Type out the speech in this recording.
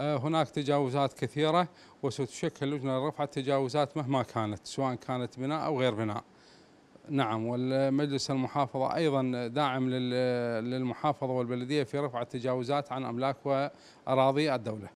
آه، هناك تجاوزات كثيرة وستشكل لجنة لرفع التجاوزات مهما كانت سواء كانت بناء أو غير بناء نعم والمجلس المحافظة أيضا داعم للمحافظة والبلدية في رفع التجاوزات عن أملاك وأراضي الدولة